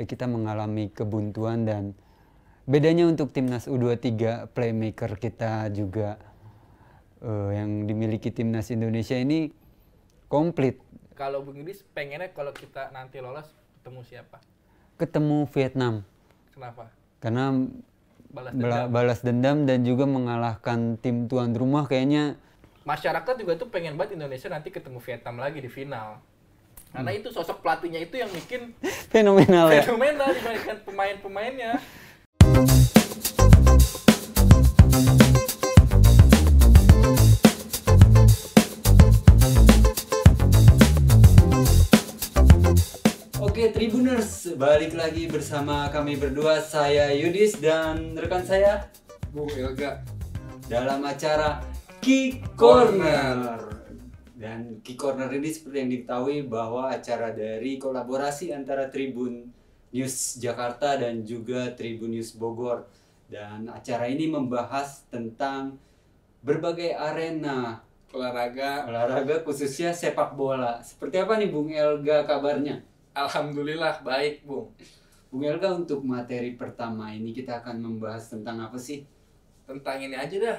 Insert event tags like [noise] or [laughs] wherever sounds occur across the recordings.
Ya, kita mengalami kebuntuan dan bedanya untuk timnas U23 playmaker kita juga uh, yang dimiliki timnas Indonesia ini komplit. Kalau Bung pengennya kalau kita nanti lolos ketemu siapa? Ketemu Vietnam. Kenapa? Karena balas dendam. balas dendam dan juga mengalahkan tim tuan rumah kayaknya masyarakat juga tuh pengen banget Indonesia nanti ketemu Vietnam lagi di final karena itu sosok pelatihnya itu yang bikin fenomenal, [laughs] fenomenal ya. dibandingkan pemain-pemainnya. Oke, Tribuners, balik lagi bersama kami berdua, saya Yudis dan rekan saya Bu Elga dalam acara Kick Corner. Corner. Dan Key Corner ini seperti yang diketahui bahwa acara dari kolaborasi antara Tribun News Jakarta dan juga Tribun News Bogor. Dan acara ini membahas tentang berbagai arena olahraga olahraga khususnya sepak bola. Seperti apa nih Bung Elga kabarnya? Alhamdulillah baik, Bung. Bung Elga untuk materi pertama ini kita akan membahas tentang apa sih? Tentang ini aja dah,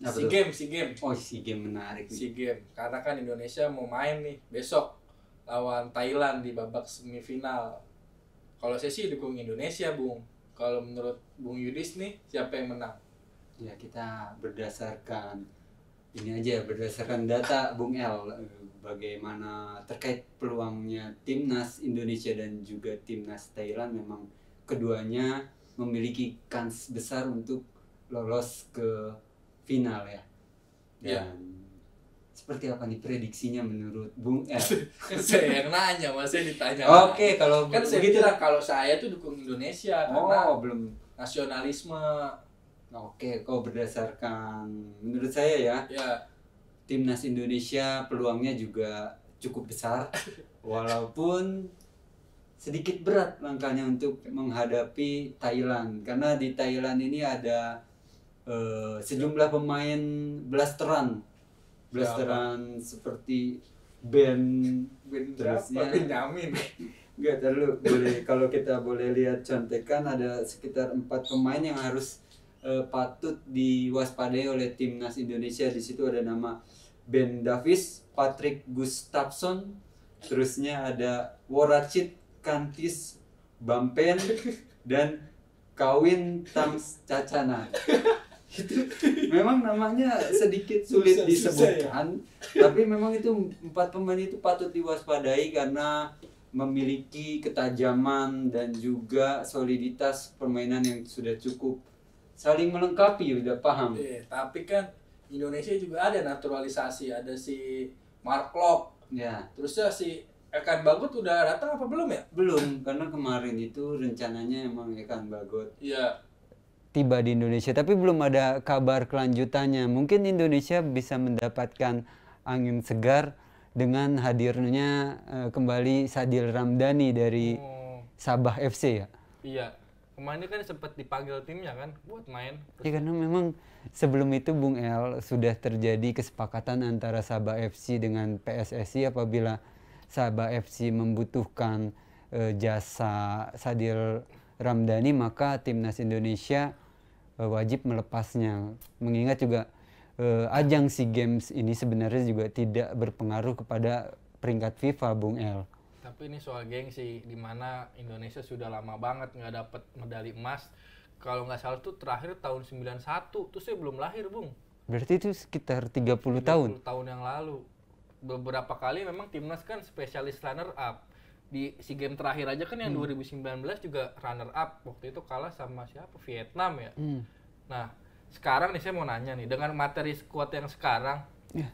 Nah, si game, si game. Oh, si game menarik. Si game, karena kan Indonesia mau main nih besok lawan Thailand di babak semifinal. Kalau saya sih dukung Indonesia, Bung. Kalau menurut Bung Yudis nih, siapa yang menang? Ya kita berdasarkan ini aja berdasarkan data Bung L bagaimana terkait peluangnya timnas Indonesia dan juga timnas Thailand memang keduanya memiliki kans besar untuk lolos ke final ya. Iya. Dan yeah. seperti apa nih prediksinya menurut Bung R? [laughs] saya yang nanya, masih ditanya. Oke, okay, kalau kan saya begitu. bilang kalau saya tuh dukung Indonesia oh, karena belum nasionalisme. Oke, okay, kalau berdasarkan menurut saya ya. Yeah. Timnas Indonesia peluangnya juga cukup besar [laughs] walaupun sedikit berat langkahnya untuk menghadapi Thailand karena di Thailand ini ada Eh, iya. sejumlah pemain blasteran blasteran Siapa? seperti band band terusnya nyamin [laughs] nggak terlalu boleh kalau kita boleh lihat contekan ada sekitar empat pemain yang harus uh, patut diwaspadai oleh timnas Indonesia di situ ada nama Ben Davis, Patrick Gustafsson, terusnya ada Woracit Kantis Bampen [laughs] dan Kawin Tams Cacana. [laughs] Gitu. memang namanya sedikit sulit susah, disebutkan, susah ya? tapi memang itu empat pemain itu patut diwaspadai karena memiliki ketajaman dan juga soliditas permainan yang sudah cukup saling melengkapi ya udah paham. Eh, tapi kan Indonesia juga ada naturalisasi, ada si Mark Klok. Ya. Terusnya si Ekan Bagot udah datang apa belum ya? Belum, karena kemarin itu rencananya emang Ekan Bagot. ya tiba di Indonesia, tapi belum ada kabar kelanjutannya. Mungkin Indonesia bisa mendapatkan angin segar dengan hadirnya uh, kembali Sadil Ramdhani dari oh. Sabah FC ya. Iya. Kemarin kan sempat dipanggil timnya kan buat main. Iya karena memang sebelum itu Bung El sudah terjadi kesepakatan antara Sabah FC dengan PSSI apabila Sabah FC membutuhkan uh, jasa Sadil Ramdhani maka timnas Indonesia Eh, wajib melepasnya. Mengingat juga uh, ajang SEA Games ini sebenarnya juga tidak berpengaruh kepada peringkat FIFA, Bung El. Tapi ini soal gengsi, di mana Indonesia sudah lama banget nggak dapat medali emas. Kalau nggak salah tuh terakhir tahun 91, tuh saya belum lahir, Bung. Berarti itu sekitar 30, 30 tahun? tahun yang lalu. Beberapa kali memang timnas kan spesialis runner up di si game terakhir aja kan yang hmm. 2019 juga runner up waktu itu kalah sama siapa Vietnam ya hmm. nah sekarang nih saya mau nanya nih dengan materi squad yang sekarang yeah.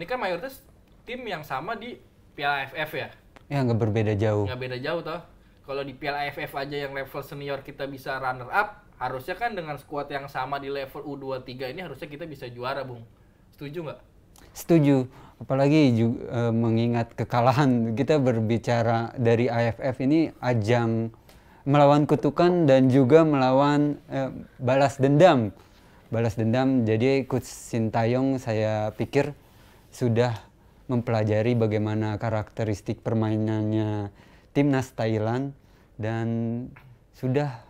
ini kan mayoritas tim yang sama di Piala AFF ya ya nggak berbeda jauh nggak beda jauh toh kalau di Piala AFF aja yang level senior kita bisa runner up harusnya kan dengan squad yang sama di level U23 ini harusnya kita bisa juara bung setuju nggak setuju apalagi juga, uh, e, mengingat kekalahan kita berbicara dari AFF ini ajang melawan kutukan dan juga melawan uh, balas dendam balas dendam jadi coach Sintayong saya pikir sudah mempelajari bagaimana karakteristik permainannya timnas Thailand dan sudah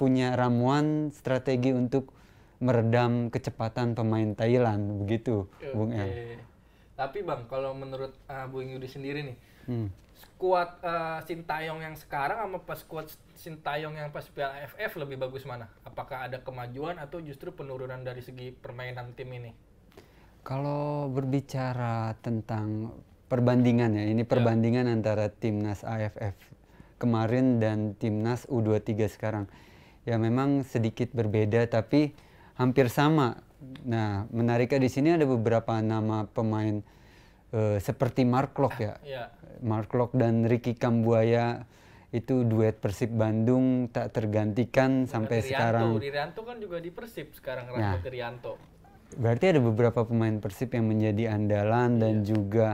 punya ramuan strategi untuk meredam kecepatan pemain Thailand begitu okay. Bung El. Tapi Bang kalau menurut uh, Bung Yudi sendiri nih hmm. skuad uh, ah, Sintayong yang sekarang sama pas skuad Sintayong yang pas Piala AFF lebih bagus mana? Apakah ada kemajuan atau justru penurunan dari segi permainan tim ini? Kalau berbicara tentang perbandingan ya, ini ya. perbandingan yeah. antara timnas AFF kemarin dan timnas U23 sekarang. Ya memang sedikit berbeda tapi hampir sama. Nah, menariknya di sini ada beberapa nama pemain uh, seperti Mark Lok ya. Yeah. Mark Lok dan Ricky Kambuaya itu duet Persib Bandung tak tergantikan Bukan sampai sekarang. Rianto kan juga di Persib sekarang Rianto. nah, Rianto. Berarti ada beberapa pemain Persib yang menjadi andalan yeah. dan iya. juga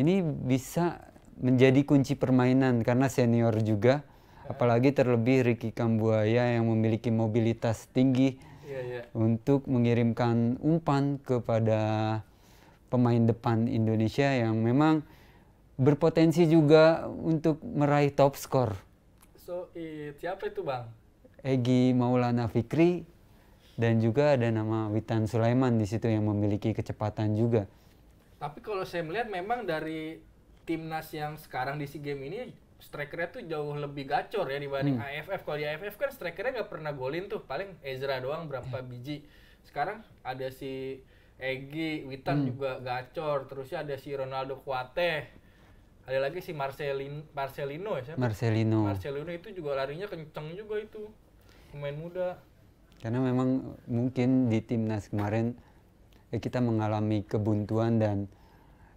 ini bisa menjadi kunci permainan karena senior juga iya. apalagi terlebih Ricky Kambuaya yang memiliki mobilitas tinggi yeah, iya. untuk mengirimkan umpan kepada pemain depan Indonesia yang memang berpotensi juga untuk meraih top skor. So, it, siapa itu Bang? Egi Maulana Fikri dan juga ada nama Witan Sulaiman di situ yang memiliki kecepatan juga. Tapi kalau saya melihat memang dari timnas yang sekarang di SEA Games ini Strikernya tuh jauh lebih gacor ya dibanding hmm. AFF. Kalau di AFF kan strikernya nggak pernah golin tuh, paling Ezra doang berapa hmm. biji. Sekarang ada si Egi, Witan hmm. juga gacor, terusnya ada si Ronaldo Kuate. Ada lagi si Marcelin, Marcelino ya siapa? Marcelino. Marcelino itu juga larinya kenceng juga itu. Pemain muda. Karena memang mungkin di timnas kemarin ya kita mengalami kebuntuan dan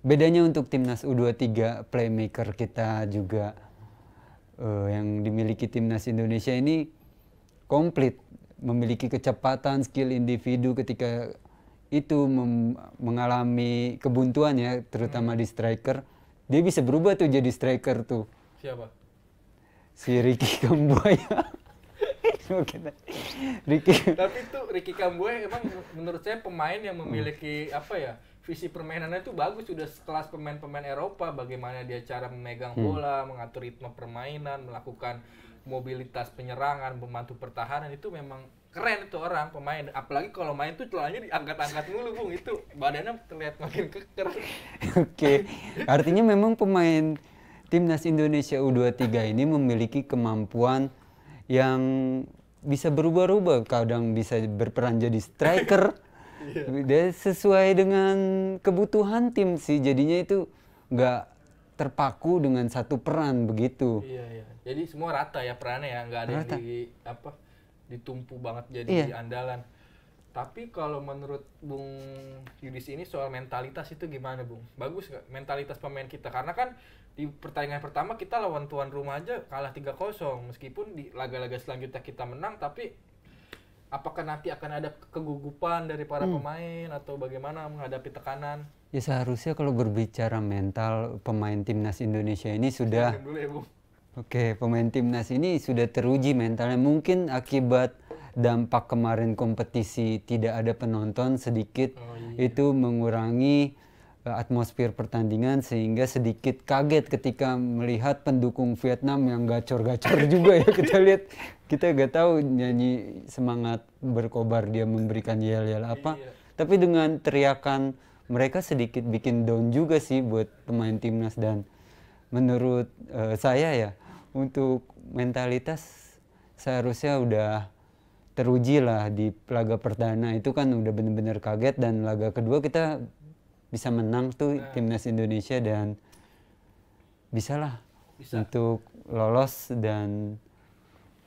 bedanya untuk timnas U23 playmaker kita juga uh, yang dimiliki timnas Indonesia ini komplit memiliki kecepatan skill individu ketika itu mengalami kebuntuan ya terutama hmm. di striker dia bisa berubah tuh jadi striker tuh siapa si Ricky Kambuaya [laughs] Ricky tapi tuh Ricky Kambuaya emang menurut saya pemain yang memiliki hmm. apa ya visi permainannya itu bagus sudah sekelas pemain-pemain Eropa bagaimana dia cara memegang hmm. bola, hmm. mengatur ritme permainan, melakukan mobilitas penyerangan, membantu pertahanan itu memang keren itu orang pemain apalagi kalau main tuh celananya diangkat-angkat mulu bung itu badannya terlihat makin keker oke okay. artinya memang pemain timnas Indonesia U23 ini memiliki kemampuan yang bisa berubah-ubah kadang bisa berperan jadi striker [laughs] yeah. dia sesuai dengan kebutuhan tim sih jadinya itu nggak terpaku dengan satu peran begitu iya, iya. jadi semua rata ya perannya ya nggak ada rata. yang di apa ditumpu banget jadi yeah. andalan tapi kalau menurut Bung Yudis ini soal mentalitas itu gimana Bung? Bagus nggak mentalitas pemain kita? Karena kan di pertandingan pertama kita lawan tuan rumah aja kalah 3-0 meskipun di laga-laga selanjutnya kita menang tapi apakah nanti akan ada kegugupan dari para hmm. pemain atau bagaimana menghadapi tekanan? Ya seharusnya kalau berbicara mental pemain timnas Indonesia ini sudah ya, Oke, pemain timnas ini sudah teruji mentalnya. Mungkin akibat dampak kemarin kompetisi tidak ada penonton sedikit oh, iya. itu mengurangi Eh, atmosfer pertandingan sehingga sedikit kaget ketika melihat pendukung Vietnam yang gacor-gacor [laughs] juga ya kita lihat kita nggak tahu nyanyi semangat berkobar dia memberikan yel-yel apa iya. tapi dengan teriakan mereka sedikit bikin down juga sih buat pemain timnas dan menurut uh, saya ya untuk mentalitas seharusnya udah teruji lah di laga perdana itu kan udah bener-bener kaget dan laga kedua kita bisa menang tuh nah. timnas Indonesia dan bisalah bisa. untuk lolos dan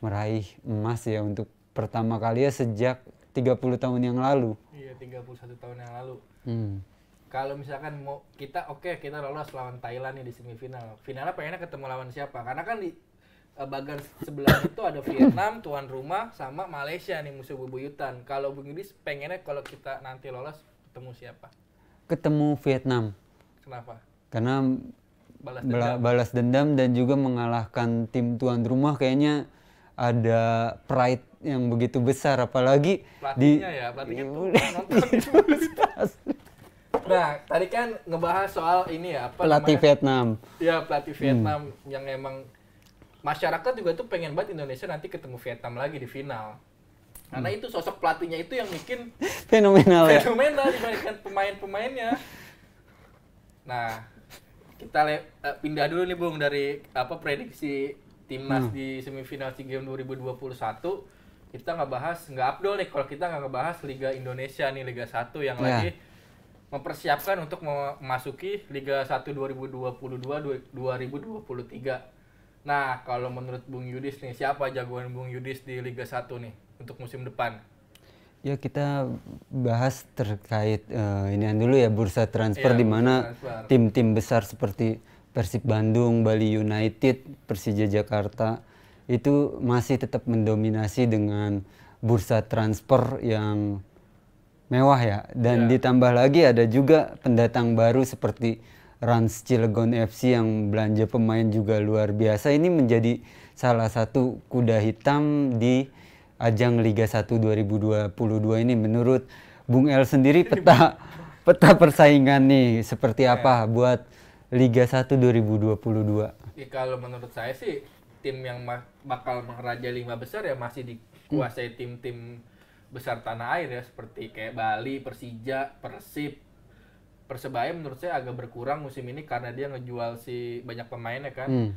meraih emas ya untuk pertama kali ya sejak 30 tahun yang lalu. Iya, 31 tahun yang lalu. Hmm. Kalau misalkan mau kita oke okay, kita lolos lawan Thailand ya di semifinal. Finalnya pengennya ketemu lawan siapa? Karena kan di eh, bagian sebelah itu ada Vietnam, tuan rumah, sama Malaysia nih musuh bebuyutan. Kalau begini pengennya kalau kita nanti lolos ketemu siapa? ketemu Vietnam. Kenapa? Karena balas dendam. balas dendam dan juga mengalahkan tim tuan rumah kayaknya ada pride yang begitu besar apalagi Platinya di ya pelatihnya [laughs] Nah, tadi kan ngebahas soal ini ya apa pelatih namanya? Vietnam. Ya, pelatih hmm. Vietnam hmm. yang emang masyarakat juga tuh pengen banget Indonesia nanti ketemu Vietnam lagi di final. Karena hmm. itu sosok pelatihnya itu yang bikin [laughs] fenomenal, ya. fenomenal dibandingkan pemain-pemainnya. Nah, kita eh, pindah dulu nih Bung dari apa prediksi timnas hmm. di semifinal SEA Games 2021 kita nggak bahas nggak Abdul nih kalau kita nggak ngebahas Liga Indonesia nih Liga 1 yang yeah. lagi mempersiapkan untuk memasuki Liga 1 2022 2023. Nah, kalau menurut Bung Yudis nih siapa jagoan Bung Yudis di Liga 1 nih? untuk musim depan? Ya kita bahas terkait uh, inian dulu ya bursa transfer ya, di mana tim-tim besar seperti Persib Bandung, Bali United, Persija Jakarta itu masih tetap mendominasi dengan bursa transfer yang mewah ya. Dan ya. ditambah lagi ada juga pendatang baru seperti Rans Cilegon FC yang belanja pemain juga luar biasa. Ini menjadi salah satu kuda hitam di ajang Liga 1 2022 ini menurut Bung El sendiri peta [laughs] peta persaingan nih seperti iya. apa buat Liga 1 2022? Ya, kalau menurut saya sih tim yang bakal mengeraja lima besar ya masih dikuasai hmm. tim-tim hmm. besar tanah air ya seperti kayak Bali, Persija, Persib, Persebaya menurut saya agak berkurang musim ini karena dia ngejual si banyak pemainnya kan. Hmm.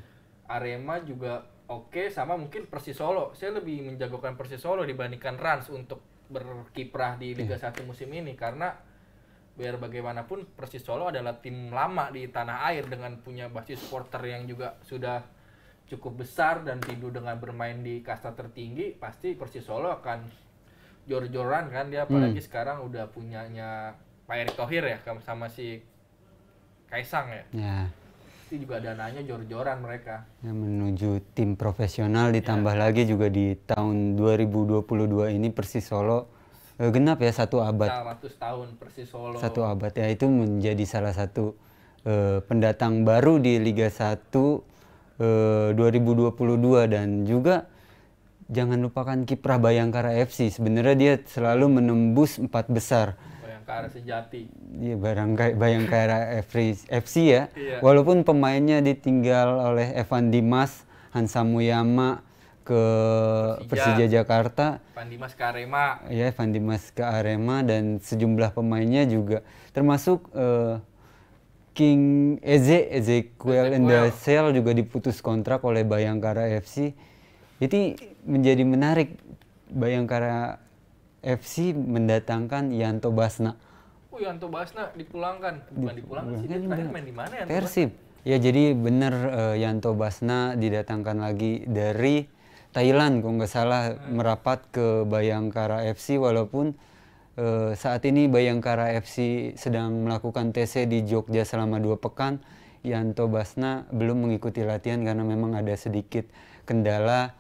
Arema juga Oke, sama mungkin Persis Solo. Saya lebih menjagokan Persis Solo dibandingkan Rans untuk berkiprah di Liga yeah. 1 musim ini karena biar bagaimanapun Persis Solo adalah tim lama di tanah air dengan punya basis supporter yang juga sudah cukup besar dan tidur dengan bermain di kasta tertinggi pasti Persis Solo akan jor-joran kan dia apalagi hmm. sekarang udah punyanya Pak Erick Thohir ya sama si Kaisang ya. Yeah pasti juga dananya jor-joran mereka. Ya, menuju tim profesional ditambah ya. lagi juga di tahun 2022 ini Persis Solo eh, genap ya satu abad. 100 iya, tahun Persis Solo. Satu abad ya itu menjadi salah satu eh, pendatang baru di Liga 1 eh, 2022 dan juga jangan lupakan kiprah Bayangkara FC. Sebenarnya dia selalu menembus empat besar ke sejati. Iya bayangkara, bayangkara FC ya. Iya. Walaupun pemainnya ditinggal oleh Evan Dimas, Hansa Muyama ke Persija, Persija Jakarta. Evan Dimas ke Arema. Iya Evan Dimas ke Arema dan sejumlah pemainnya juga termasuk uh, King Eze Ezekiel Endasel juga diputus kontrak oleh Bayangkara FC. Jadi menjadi menarik Bayangkara FC mendatangkan Yanto Basna. Oh, Yanto Basna dipulangkan. Bukan dipulangkan sih, dia main di mana Yanto Persib. Ya, jadi benar uh, eh, Yanto Basna didatangkan lagi dari Thailand kalau nggak salah hmm. merapat ke Bayangkara FC walaupun uh, saat ini Bayangkara FC sedang melakukan TC di Jogja selama dua pekan. Yanto Basna belum mengikuti latihan karena memang ada sedikit kendala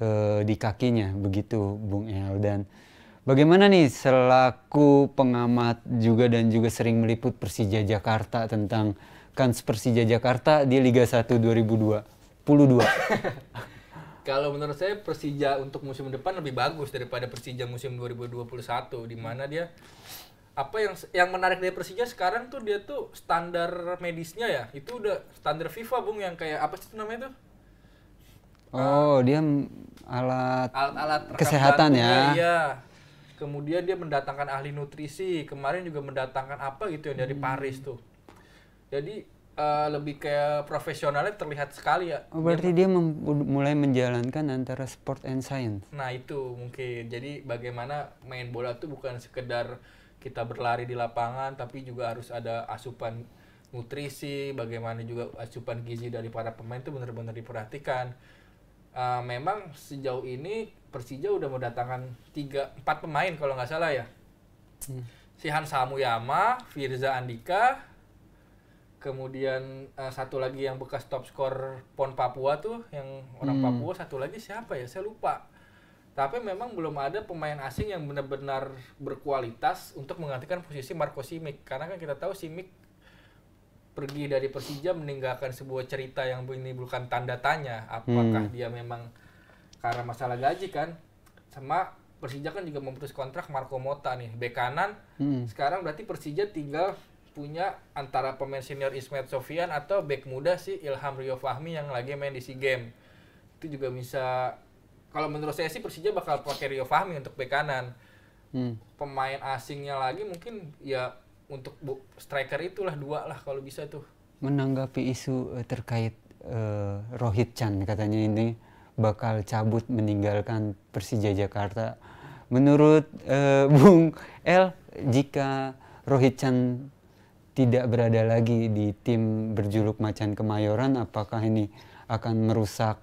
uh, di kakinya begitu Bung El dan Bagaimana nih selaku pengamat juga dan juga sering meliput Persija Jakarta tentang kans Persija Jakarta di Liga 1 2022? [laughs] Kalau menurut saya Persija untuk musim depan lebih bagus daripada Persija musim 2021 di mana dia apa yang yang menarik dari Persija sekarang tuh dia tuh standar medisnya ya itu udah standar FIFA bung yang kayak apa sih namanya tuh oh uh, dia alat alat, alat kesehatan ya iya kemudian dia mendatangkan ahli nutrisi kemarin juga mendatangkan apa gitu yang dari hmm. Paris tuh jadi uh, lebih kayak profesionalnya terlihat sekali ya oh, berarti dia, dia mulai menjalankan antara sport and science nah itu mungkin jadi bagaimana main bola tuh bukan sekedar kita berlari di lapangan tapi juga harus ada asupan nutrisi bagaimana juga asupan gizi dari para pemain itu benar-benar diperhatikan uh, memang sejauh ini Persija udah mau datangkan tiga empat pemain kalau nggak salah ya. Hmm. Si Hansa Samuyama, Firza Andika, kemudian uh, satu lagi yang bekas top skor PON Papua tuh yang orang hmm. Papua, satu lagi siapa ya? Saya lupa. Tapi memang belum ada pemain asing yang benar-benar berkualitas untuk menggantikan posisi Marco Simic karena kan kita tahu Simic pergi dari Persija meninggalkan sebuah cerita yang menimbulkan tanda tanya apakah hmm. dia memang karena masalah gaji kan sama Persija kan juga memutus kontrak Marco Mota nih bek kanan hmm. sekarang berarti Persija tinggal punya antara pemain senior Ismet Sofian atau bek muda si Ilham Rio Fahmi yang lagi main di SEA Games itu juga bisa kalau menurut saya sih Persija bakal pakai Rio Fahmi untuk bek kanan hmm. pemain asingnya lagi mungkin ya untuk bu, striker itulah dua lah kalau bisa tuh menanggapi isu eh, terkait uh, Rohit Chan katanya ini bakal cabut meninggalkan Persija Jakarta. Menurut uh, [laughs] Bung El, jika Rohit Chan tidak berada lagi di tim berjuluk Macan Kemayoran, apakah ini akan merusak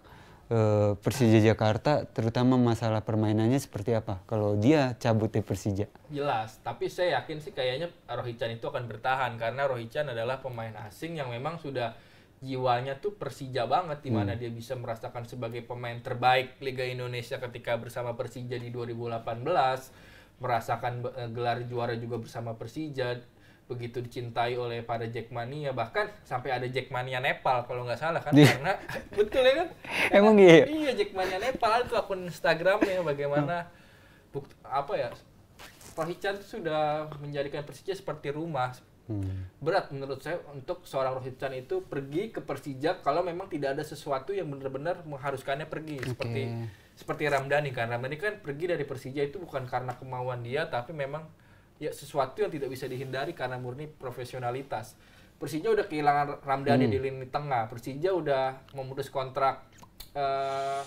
uh, Persija Jakarta, terutama masalah permainannya seperti apa? Kalau dia cabut di Persija. Jelas, tapi saya yakin sih kayaknya Rohit Chan itu akan bertahan karena Rohit Chan adalah pemain asing yang memang sudah jiwanya tuh Persija banget di mana hmm. dia bisa merasakan sebagai pemain terbaik Liga Indonesia ketika bersama Persija di 2018 merasakan eh, gelar juara juga bersama Persija begitu dicintai oleh para Jackmania bahkan sampai ada Jackmania Nepal kalau nggak salah kan iya. karena [laughs] betul ya kan emang iya iya Jackmania Nepal itu akun Instagramnya bagaimana bukti, apa ya Pak Hichan sudah menjadikan Persija seperti rumah Hmm. Berat menurut saya untuk seorang Chan itu pergi ke Persija kalau memang tidak ada sesuatu yang benar-benar mengharuskannya pergi okay. seperti seperti Ramdhani kan. Ramdhani kan pergi dari Persija itu bukan karena kemauan dia tapi memang ya sesuatu yang tidak bisa dihindari karena murni profesionalitas. Persija udah kehilangan Ramdhani hmm. di lini tengah. Persija udah memutus kontrak uh,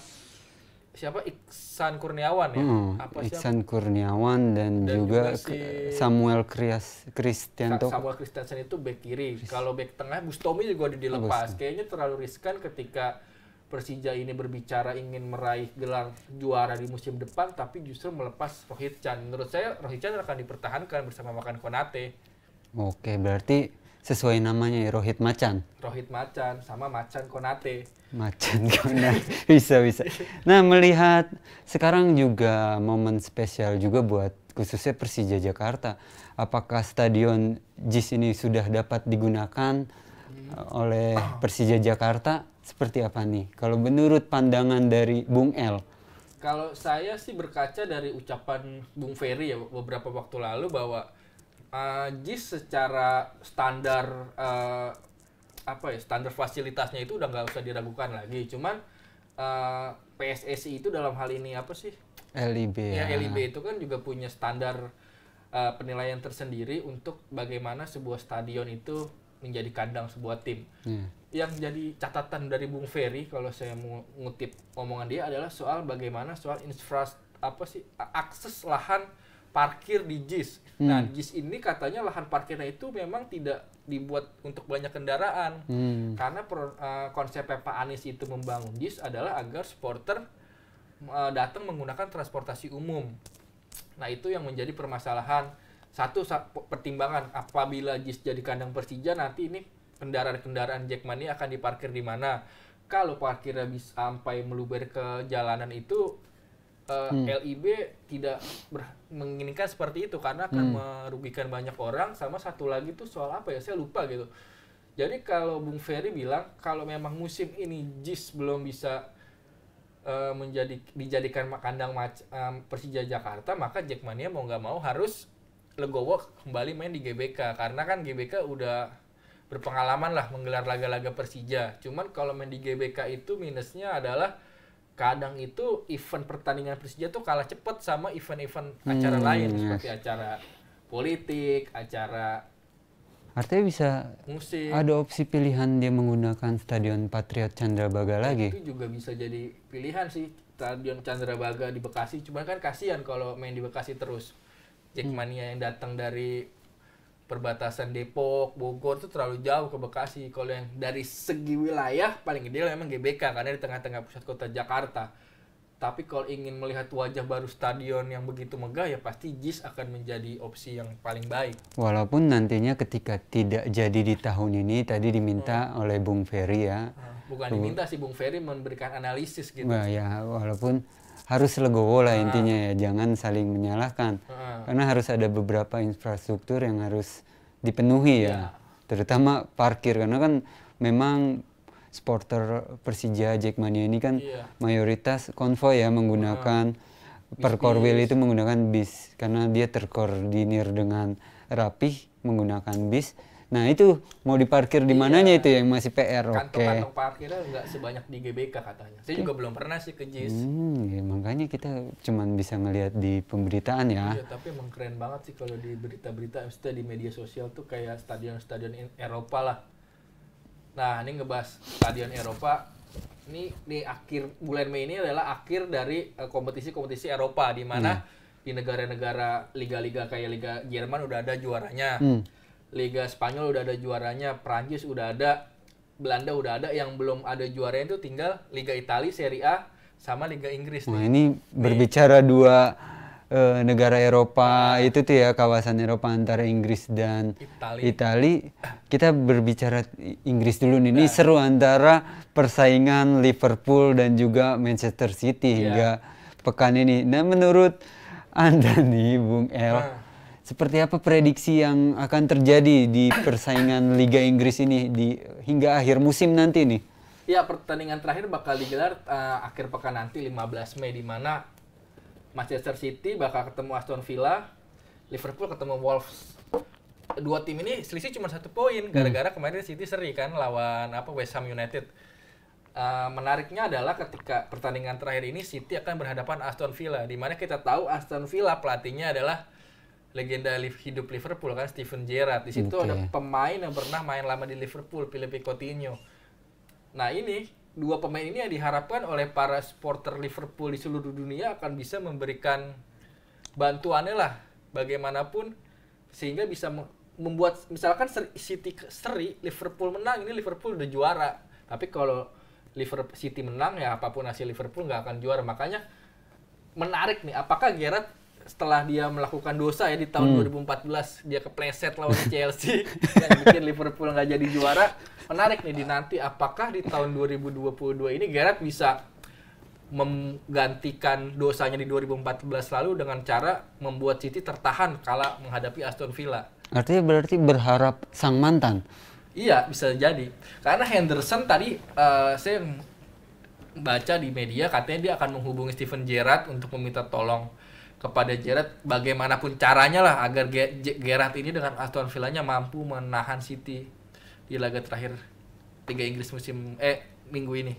siapa Iksan Kurniawan ya? Hmm, apa siapa? Iksan Kurniawan dan, dan juga, juga si Samuel Krias Kristianto. Samuel Kristiansen itu back kiri. Kalau bek tengah Bustomi juga udah dilepas. Bustomi. Kayaknya terlalu riskan ketika Persija ini berbicara ingin meraih gelar juara di musim depan tapi justru melepas Rohit Chan. Menurut saya Rohit Chan akan dipertahankan bersama Makan Konate. Oke, berarti sesuai namanya ya Rohit Macan. Rohit Macan sama Macan Konate. Macan [laughs] Konate bisa bisa. Nah melihat sekarang juga momen spesial juga buat khususnya Persija Jakarta. Apakah stadion JIS ini sudah dapat digunakan hmm. oleh Persija Jakarta? Seperti apa nih? Kalau menurut pandangan dari Bung El? Kalau saya sih berkaca dari ucapan Bung Ferry ya beberapa waktu lalu bahwa uh, JIS secara standar uh, apa ya standar fasilitasnya itu udah nggak usah diragukan lagi. Cuman uh, eh, PSSI itu dalam hal ini apa sih? LIB. Ya, ya LIB itu kan juga punya standar uh, penilaian tersendiri untuk bagaimana sebuah stadion itu menjadi kandang sebuah tim. Hmm. Yang jadi catatan dari Bung Ferry kalau saya mengutip omongan dia adalah soal bagaimana soal infrastruktur apa sih akses lahan parkir di JIS. Hmm. Nah, JIS ini katanya lahan parkirnya itu memang tidak dibuat untuk banyak kendaraan. Hmm. Karena per, uh, konsep Pak Anies itu membangun JIS adalah agar supporter uh, datang menggunakan transportasi umum. Nah, itu yang menjadi permasalahan. Satu pertimbangan apabila JIS jadi kandang Persija nanti ini kendaraan-kendaraan Jackmania akan diparkir di mana? Kalau parkirnya bisa sampai meluber ke jalanan itu uh, hmm. LIB tidak menginginkan seperti itu karena akan hmm. merugikan banyak orang sama satu lagi tuh soal apa ya saya lupa gitu. Jadi kalau Bung Ferry bilang kalau memang musim ini JIS belum bisa uh, menjadi dijadikan kandang mac, uh, Persija Jakarta maka Jackmania mau nggak mau harus Legowo kembali main di GBK karena kan GBK udah berpengalaman lah menggelar laga-laga Persija. Cuman kalau main di GBK itu minusnya adalah kadang itu event pertandingan Persija tuh kalah cepet sama event-event hmm, acara lain yes. Iya. seperti acara politik, acara artinya bisa musik. ada opsi pilihan dia menggunakan Stadion Patriot Candrabaga lagi. Itu juga bisa jadi pilihan sih Stadion Candrabaga di Bekasi, cuman kan kasihan kalau main di Bekasi terus. Jackmania hmm. yang datang dari perbatasan Depok, Bogor itu terlalu jauh ke Bekasi. Kalau yang dari segi wilayah paling ideal memang GBK karena di tengah-tengah pusat kota Jakarta. Tapi kalau ingin melihat wajah baru stadion yang begitu megah ya pasti JIS akan menjadi opsi yang paling baik. Walaupun nantinya ketika tidak jadi di tahun ini tadi diminta hmm. oleh Bung Ferry ya. Nah, bukan diminta sih Bung Ferry memberikan analisis gitu. Nah ya walaupun harus legowo lah ah. intinya ya, jangan saling menyalahkan. Ah. Karena harus ada beberapa infrastruktur yang harus dipenuhi ya. ya. Terutama parkir karena kan memang supporter Persija Jackmania ini kan iya. mayoritas konvoy ya menggunakan ah. perkorwil itu menggunakan bis karena dia terkoordinir dengan rapih menggunakan bis Nah itu mau diparkir di iya. mananya iya. itu yang masih PR. Oke. Kantong-kantong okay. parkirnya nggak sebanyak di GBK katanya. Saya okay. juga belum pernah sih ke JIS. Hmm, ya, makanya kita cuman bisa melihat di pemberitaan ya. Iya, tapi emang keren banget sih kalau di berita-berita, maksudnya di media sosial tuh kayak stadion-stadion Eropa lah. Nah ini ngebahas stadion Eropa. Ini di akhir bulan Mei ini adalah akhir dari eh, kompetisi-kompetisi uh, Eropa di mana hmm. di negara-negara liga-liga kayak liga Jerman udah ada juaranya. Hmm Liga Spanyol udah ada juaranya, Prancis udah ada, Belanda udah ada, yang belum ada juaranya itu tinggal Liga Italia, Serie A, sama Liga Inggris. Nah ini berbicara nih. dua e, negara Eropa nah. itu tuh ya kawasan Eropa antara Inggris dan Italia. Itali. [clears throat] Kita berbicara Inggris dulu nih. Nah. Ini iya. seru antara persaingan Liverpool dan juga Manchester City yeah. hingga pekan ini. Nah menurut anda nih Bung El. Nah er, seperti apa prediksi yang akan terjadi di persaingan Liga Inggris ini di hingga akhir musim nanti nih? Ya, pertandingan terakhir bakal digelar uh, akhir pekan nanti 15 Mei di mana Manchester City bakal ketemu Aston Villa, Liverpool ketemu Wolves. Dua tim ini selisih cuma satu poin hmm. gara-gara kemarin City seri kan lawan apa West Ham United. Uh, menariknya adalah ketika pertandingan terakhir ini City akan berhadapan Aston Villa di mana kita tahu Aston Villa pelatihnya adalah legenda hidup Liverpool kan Steven Gerrard. Di situ okay. ada pemain yang pernah main lama di Liverpool, Philippe Coutinho. Nah, ini dua pemain ini yang diharapkan oleh para supporter Liverpool di seluruh dunia akan bisa memberikan bantuannya lah bagaimanapun sehingga bisa membuat misalkan seri, City seri Liverpool menang ini Liverpool udah juara tapi kalau Liverpool City menang ya apapun hasil Liverpool nggak akan juara makanya menarik nih apakah Gerrard setelah dia melakukan dosa ya di tahun hmm. 2014 dia kepleset lawan [laughs] Chelsea dan bikin Liverpool nggak jadi juara. Menarik nih di nanti apakah di tahun 2022 ini Gerrard bisa menggantikan dosanya di 2014 lalu dengan cara membuat City tertahan kala menghadapi Aston Villa. Artinya berarti berharap sang mantan. Iya, bisa jadi. Karena Henderson tadi uh, saya baca di media katanya dia akan menghubungi Steven Gerrard untuk meminta tolong kepada Gerrard bagaimanapun caranya lah agar Gerrard ini dengan Aston Villanya mampu menahan City di laga terakhir Liga Inggris musim eh minggu ini.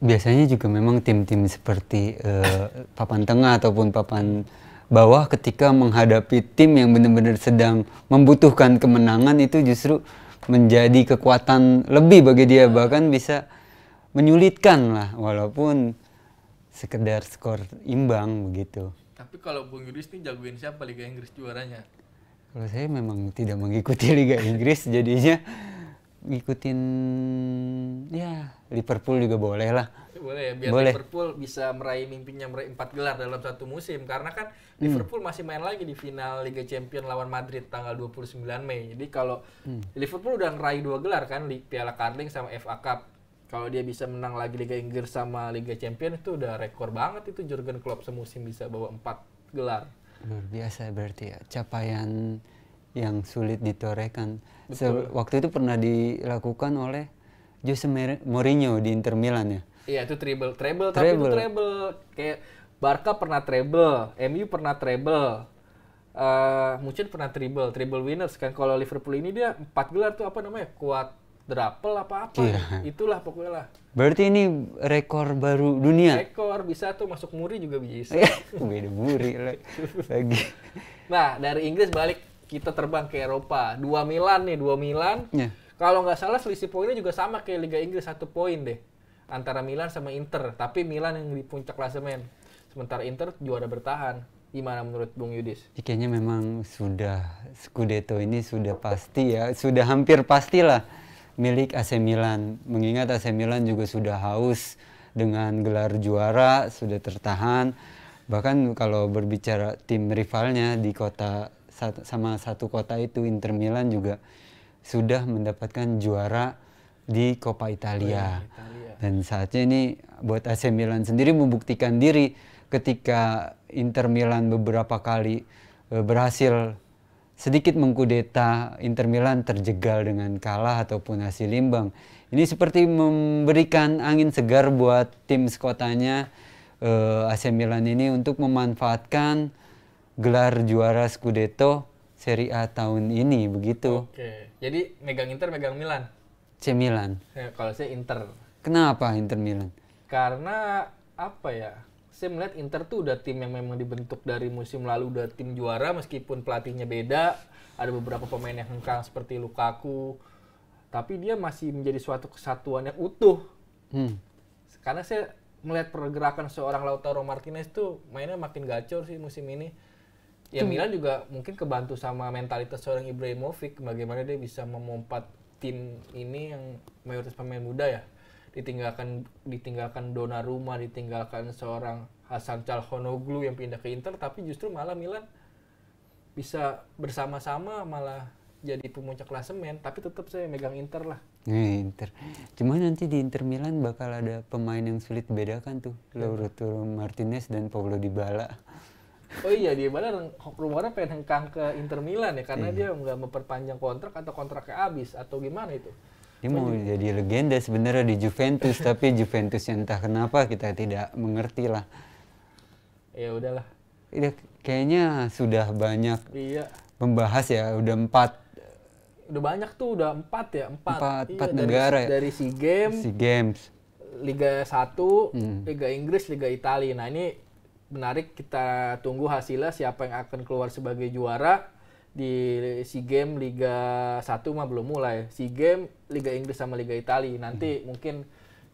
Biasanya juga memang tim-tim seperti uh, papan tengah ataupun papan bawah ketika menghadapi tim yang benar-benar sedang membutuhkan kemenangan itu justru menjadi kekuatan lebih bagi dia bahkan bisa menyulitkan lah walaupun sekedar skor imbang begitu. Tapi kalau Bung Yudis nih jagoin siapa Liga Inggris juaranya? Kalau saya memang tidak mengikuti [laughs] Liga Inggris, jadinya ngikutin ya Liverpool juga boleh lah. Ya, boleh, ya, biar boleh. Liverpool bisa meraih mimpinya meraih empat gelar dalam satu musim. Karena kan hmm. Liverpool masih main lagi di final Liga Champions lawan Madrid tanggal 29 Mei. Jadi kalau hmm. Liverpool udah meraih dua gelar kan, Piala Carling sama FA Cup kalau dia bisa menang lagi Liga Inggris sama Liga Champions itu udah rekor banget itu Jurgen Klopp semusim bisa bawa empat gelar. Luar biasa berarti ya capaian yang sulit ditorehkan. waktu itu pernah dilakukan oleh Jose Mourinho di Inter Milan ya. Iya itu treble, treble, treble. tapi itu treble kayak Barca pernah treble, MU pernah treble, uh, eh, Mungkin pernah treble, treble winners kan. Kalau Liverpool ini dia empat gelar tuh apa namanya kuat drapel apa-apa. Yeah. Itulah pokoknya lah. Berarti ini rekor baru dunia. Rekor bisa tuh masuk muri juga bisa. Iya, beda muri lagi. Nah dari Inggris balik kita terbang ke Eropa. Dua Milan nih, dua Milan. Yeah. Kalau nggak salah selisih poinnya juga sama kayak Liga Inggris satu poin deh antara Milan sama Inter. Tapi Milan yang di puncak klasemen. Sementara Inter juara bertahan. Gimana menurut Bung Yudis? Ya, kayaknya memang sudah Scudetto ini sudah pasti ya, sudah hampir pastilah milik AC Milan. Mengingat AC Milan juga sudah haus dengan gelar juara, sudah tertahan. Bahkan kalau berbicara tim rivalnya di kota sama satu kota itu Inter Milan juga sudah mendapatkan juara di Coppa Italia. Dan saatnya ini buat AC Milan sendiri membuktikan diri ketika Inter Milan beberapa kali eh, berhasil sedikit mengkudeta Inter Milan terjegal dengan kalah ataupun hasil imbang. Ini seperti memberikan angin segar buat tim sekotanya eh, AC Milan ini untuk memanfaatkan gelar juara Scudetto Serie A tahun ini begitu. Oke. Jadi megang Inter megang Milan. C Milan. Ya, kalau saya Inter. Kenapa Inter Milan? Karena apa ya? saya melihat Inter tuh udah tim yang memang dibentuk dari musim lalu udah tim juara meskipun pelatihnya beda ada beberapa pemain yang hengkang seperti Lukaku tapi dia masih menjadi suatu kesatuan yang utuh hmm. karena saya melihat pergerakan seorang Lautaro Martinez tuh mainnya makin gacor sih musim ini ya hmm. Milan juga mungkin kebantu sama mentalitas seorang Ibrahimovic bagaimana dia bisa memompat tim ini yang mayoritas pemain muda ya ditinggalkan ditinggalkan dona rumah ditinggalkan seorang Hasan Calhanoglu yang pindah ke Inter tapi justru malah Milan bisa bersama-sama malah jadi pemuncak klasemen tapi tetap saya megang Inter lah. Nah, Inter. Cuma nanti di Inter Milan bakal ada pemain yang sulit dibedakan tuh, Lautaro Martinez dan Paulo Dybala. Oh iya, Dybala rumornya pengen hengkang ke Inter Milan ya karena iya. dia nggak memperpanjang kontrak atau kontraknya habis atau gimana itu? Dia mau jadi legenda sebenarnya di Juventus, [laughs] tapi Juventus yang entah kenapa kita tidak mengerti lah. Ya udahlah. Ya, kayaknya sudah banyak iya. membahas ya, udah empat. Udah banyak tuh, udah empat ya, empat. Empat, iya, empat dari, negara ya. Dari SEA Games. SEA Games. Liga 1, hmm. Liga Inggris, Liga Italia. Nah ini menarik kita tunggu hasilnya siapa yang akan keluar sebagai juara di SEA Game Liga 1 mah belum mulai. SEA Game Liga Inggris sama Liga Italia. Nanti hmm. mungkin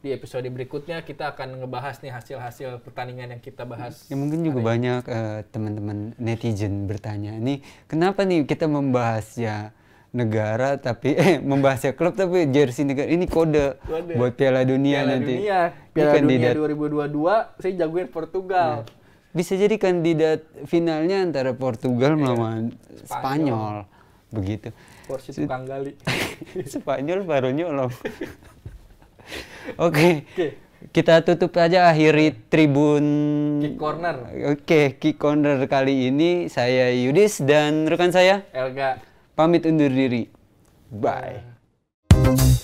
di episode berikutnya kita akan ngebahas nih hasil-hasil pertandingan yang kita bahas. Ya, mungkin juga banyak teman eh, teman-teman netizen bertanya, ini kenapa nih kita membahas ya negara tapi eh [laughs] membahas ya klub tapi jersey negara ini kode, kode. buat Piala Dunia Piala nanti. Dunia. Piala Dunia 2022 saya jagoin Portugal. Ya bisa jadi kandidat finalnya antara Portugal iya. melawan Spanyol. Spanyol. Begitu. Porsche tukang gali. [laughs] Spanyol baru nyolong. Oke. okay. okay. Kita tutup aja akhiri Tribun Kick Corner. Oke, okay, Kick Corner kali ini saya Yudis dan rekan saya Elga. Pamit undur diri. Bye.